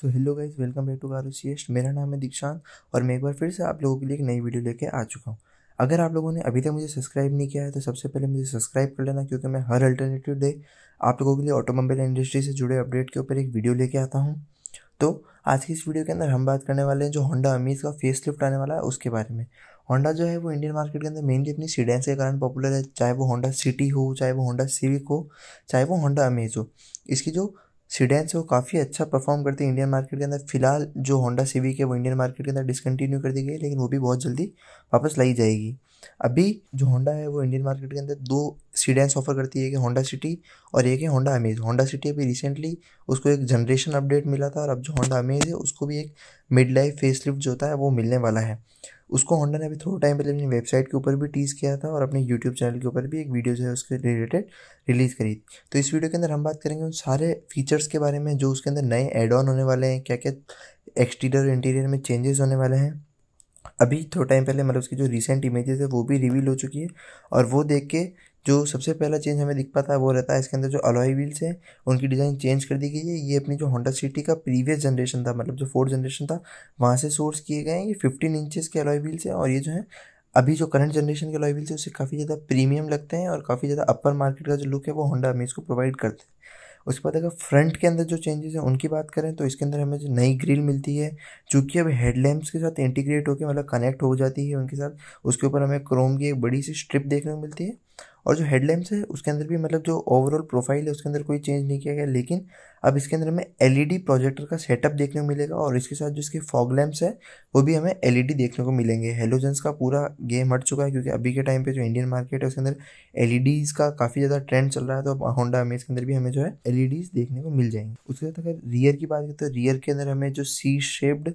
so hello guys welcome back to कारोसिएस्ट मेरा नाम है दीक्षांत और मैं एक बार फिर से आप लोगों के लिए एक नई वीडियो लेके आ चुका हूँ अगर आप लोगों ने अभी तक मुझे सब्सक्राइब नहीं किया है तो सबसे पहले मुझे सब्सक्राइब कर लेना क्योंकि मैं हर अल्टरनेटिव डे आप लोगों के लिए ऑटोमोबाइल इंडस्ट्री से जुड़े अपडेट के ऊपर एक वीडियो लेके आता हूँ तो आज की इस वीडियो के अंदर हम बात करने वाले हैं जो होंडा अमीज का फेस लिफ्ट आने वाला है उसके बारे में होंडा जो है वो इंडियन मार्केट के अंदर मेनली अपनी सीडेंस के कारण पॉपुलर है चाहे वो होंडा सिटी हो चाहे वो होंडा सिविक हो चाहे वो होंडा अमेज हो इसकी जो सीडेन से वो काफ़ी अच्छा परफॉर्म करती है इंडियन मार्केट के अंदर फिलहाल जो होंडा सिविक है वो इंडियन मार्केट के अंदर डिसकंटिन्यू कर दी गई लेकिन वो भी बहुत जल्दी वापस लाई जाएगी अभी जो होंडा है वो इंडियन मार्केट के अंदर दो सीडेंस ऑफर करती है कि होंडा सिटी और एक है होंडा अमेज होंडा सिटी अभी रिसेंटली उसको एक जनरेशन अपडेट मिला था और अब जो होंडा अमेज है उसको भी एक मिड लाइफ फेस जो होता है वो मिलने वाला है उसको होंडा ने अभी थोड़ा टाइम पहले अपनी वेबसाइट के ऊपर भी टीज़ किया था और अपने यूट्यूब चैनल के ऊपर भी एक वीडियो जो है उसके रिलेटेड रिलीज़ करी तो इस वीडियो के अंदर हम बात करेंगे उन सारे फीचर्स के बारे में जो उसके अंदर नए एड ऑन होने वाले हैं क्या क्या एक्सटीरियर इंटीरियर में चेंजेस होने वाले हैं अभी थोड़ा टाइम पहले मतलब उसकी जो रिसेंट इमेजेस है वो भी रिवील हो चुकी है और वो देख के जो सबसे पहला चेंज हमें दिख पाता है वो रहता है इसके अंदर जो अलॉय व्हील्स हैं उनकी डिज़ाइन चेंज कर दी गई है ये अपनी जो होंडा सिटी का प्रीवियस जनरेशन था मतलब जो फोर्थ जनरेशन था वहाँ से सोर्स किए गए हैं ये फिफ्टीन इंचेस के अलॉय व्हील्स हैं और ये जो है अभी जो करंट जनरेशन के अलॉय व्हील्स हैं उससे काफ़ी ज़्यादा प्रीमियम लगते हैं और काफ़ी ज़्यादा अपर मार्केट का जो लुक है वो होंडा हमें इसको प्रोवाइड करते हैं उसके बाद अगर फ्रंट के अंदर जो चेंजेस हैं उनकी बात करें तो इसके अंदर हमें जो नई ग्रिल मिलती है चूँकि अब हेडलैम्प्स के साथ इंटीग्रेट होकर मतलब कनेक्ट हो जाती है उनके साथ उसके ऊपर हमें क्रोम की एक बड़ी सी स्ट्रिप देखने को मिलती है और जो हेडलैम्प्स है उसके अंदर भी मतलब जो ओवरऑल प्रोफाइल है उसके अंदर कोई चेंज नहीं किया गया लेकिन अब इसके अंदर हमें एल प्रोजेक्टर का सेटअप देखने को मिलेगा और इसके साथ जो इसके फॉग लैम्प्स है वो भी हमें एल देखने को मिलेंगे हेलोजेंस का पूरा गेम हट चुका है क्योंकि अभी के टाइम पे जो इंडियन मार्केट है उसके अंदर एल का काफ़ी ज़्यादा ट्रेंड चल रहा है तो अब होंडा अमेज के अंदर भी हमें जो है एल देखने को मिल जाएंगे उसके साथ अगर रियर की बात करें तो रियर के अंदर हमें जो C shaped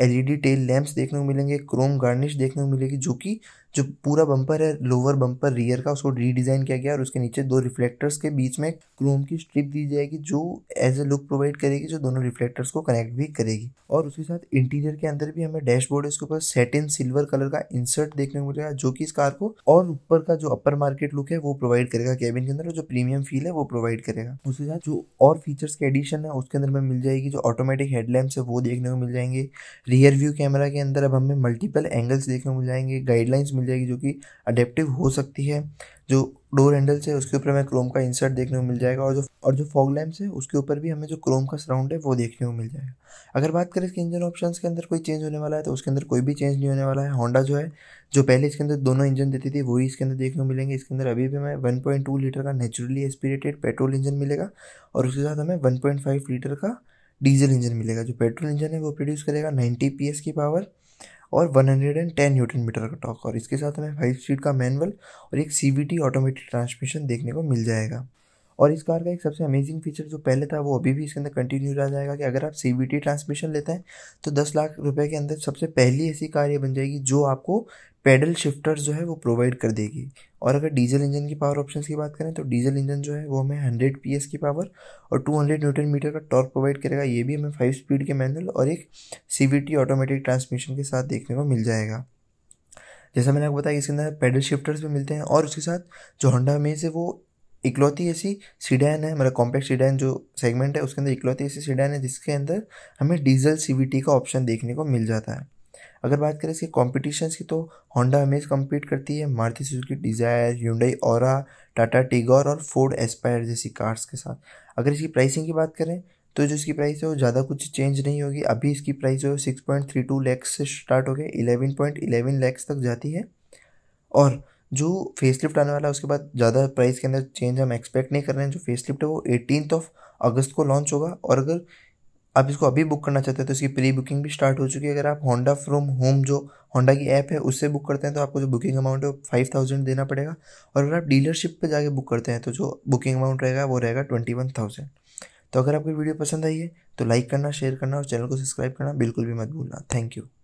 LED tail lamps देखने को मिलेंगे क्रोम गार्निश देखने को मिलेगी जो कि जो पूरा बम्पर है लोअर बम्पर रियर का उसको रीडिज़ाइन किया गया और उसके नीचे दो रिफ्लेक्टर्स के बीच में क्रोम की स्ट्रिप दी जाएगी जो एज ए लुक प्रोवाइड करेगी जो दोनों रिफ्लेक्टर्स को कनेक्ट भी करेगी और उसके साथ इंटीरियर के अंदर भी हमें डैशबोर्ड इसके ऊपर सेटिन सिल्वर कलर का इंसर्ट देखने को मिलेगा जो कि इस कार को और ऊपर का जो अपर मार्केट लुक है वो प्रोवाइड करेगा कैबिन के अंदर जो प्रीमियम फील है वो प्रोवाइड करेगा उसके साथ जो और फीचर्स के एडिशन है उसके अंदर हमें मिल जाएगी जो ऑटोमेटिक हेडलैम्प है वो देखने को मिल जाएंगे रियर व्यू कैमरा के अंदर अब हमें मल्टीपल एंगल्स देखने को मिल जाएंगे गाइडलाइंस मिल जाएगी जो कि अडेप्टिव हो सकती है जो डोर हैंडल्स है उसके ऊपर हमें क्रोम का इंसर्ट देखने को मिल जाएगा और जो और जो फॉग लैम्प्स है उसके ऊपर भी हमें जो क्रोम का सराउंड है वो देखने को मिल जाएगा अगर बात करें इसके इंजन ऑप्शन के अंदर कोई चेंज होने वाला है तो उसके अंदर कोई भी चेंज नहीं होने वाला है होंडा जो है जो पहले इसके अंदर दोनों इंजन देती थी वही इसके अंदर देखने को मिलेंगे इसके अंदर अभी भी हमें वन पॉइंट टू लीटर का नेचुरली एस्पिरेटेड पेट्रोल इंजन मिलेगा और उसके साथ हमें वन पॉइंट फाइव लीटर का डीजल इंजन मिलेगा जो पेट्रोल इंजन है वो प्रोड्यूस करेगा नाइन्टी पी की पावर और 110 न्यूटन मीटर का टॉक और इसके साथ हमें फाइव स्पीड का मैनुअल और एक सी ऑटोमेटिक ट्रांसमिशन देखने को मिल जाएगा और इस कार का एक सबसे अमेजिंग फीचर जो पहले था वो अभी भी इसके अंदर कंटिन्यू रह जाएगा कि अगर आप सी ट्रांसमिशन लेते हैं तो दस लाख रुपए के अंदर सबसे पहली ऐसी कार ये बन जाएगी जो आपको पेडल शिफ्टर जो है वो प्रोवाइड कर देगी और अगर डीजल इंजन की पावर ऑप्शन की बात करें तो डीजल इंजन जो है वो हमें हंड्रेड पी की पावर और टू हंड्रेड न्यूटन मीटर का टॉर्क प्रोवाइड करेगा ये भी हमें फाइव स्पीड के मैनुअल और एक सी ऑटोमेटिक ट्रांसमिशन के साथ देखने को मिल जाएगा जैसा मैंने आपको बताया इसके अंदर पेडल शिफ्टर्स भी मिलते हैं और उसके साथ जो होंडा मेज है वो इकलौती ऐसी सीडैन है मतलब कॉम्पैक्ट सीडैन जो सेगमेंट है उसके अंदर इकलौती ऐसी सीडैन है जिसके अंदर हमें डीजल सीवीटी का ऑप्शन देखने को मिल जाता है अगर बात करें इसके कॉम्पिटिशन की तो होंडा हमेश कम्पीट करती है मारुति सुजुकी डिज़ायर यूंडई और टाटा टिगोर और फोर्ड एस्पायर जैसी कार्स के साथ अगर इसकी प्राइसिंग की बात करें तो जो इसकी प्राइस है वो ज़्यादा कुछ चेंज नहीं होगी अभी इसकी प्राइस जो है six point three two lakhs से स्टार्ट हो गए इलेवन पॉइंट इलेवन लैक्स तक जाती है और जो फेसलिफ्ट आने वाला है उसके बाद ज़्यादा प्राइस के अंदर चेंज हम एक्सपेक्ट नहीं कर रहे हैं जो फेसलिफ्ट है वो एटीनथ ऑफ अगस्त को लॉन्च होगा और अगर आप इसको अभी बुक करना चाहते हैं तो इसकी प्री बुकिंग भी स्टार्ट हो चुकी है अगर आप होंडा फ्रॉम होम जो होंडा की ऐप है उससे बुक करते हैं तो आपको जो बुकिंग अमाउंट है वो फाइव थाउजेंड देना पड़ेगा और अगर आप डीलरशिप पे जाके बुक करते हैं तो जो बुकिंग अमाउंट रहेगा वो रहेगा ट्वेंटी वन थाउजेंड तो अगर आपको वीडियो पसंद आई है तो लाइक करना शेयर करना और चैनल को सब्सक्राइब करना बिल्कुल भी मत भूलना थैंक यू